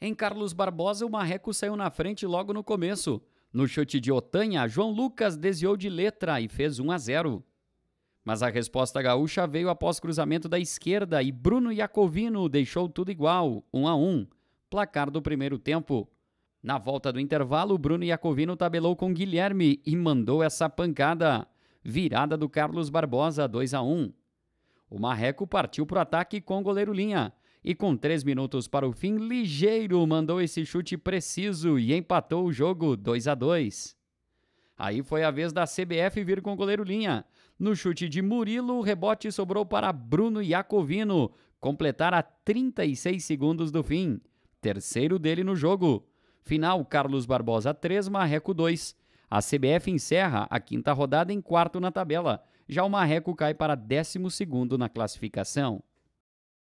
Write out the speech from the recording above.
Em Carlos Barbosa, o Marreco saiu na frente logo no começo. No chute de Otanha, João Lucas desviou de letra e fez 1 a 0. Mas a resposta gaúcha veio após cruzamento da esquerda e Bruno Iacovino deixou tudo igual, 1 a 1, placar do primeiro tempo. Na volta do intervalo, Bruno Iacovino tabelou com Guilherme e mandou essa pancada. Virada do Carlos Barbosa, 2 a 1. O Marreco partiu para o ataque com o goleiro Linha. E com três minutos para o fim, ligeiro mandou esse chute preciso e empatou o jogo 2 a 2. Aí foi a vez da CBF vir com o goleiro Linha. No chute de Murilo, o rebote sobrou para Bruno Iacovino completar a 36 segundos do fim. Terceiro dele no jogo. Final: Carlos Barbosa 3, Marreco 2. A CBF encerra a quinta rodada em quarto na tabela. Já o Marreco cai para 12 na classificação.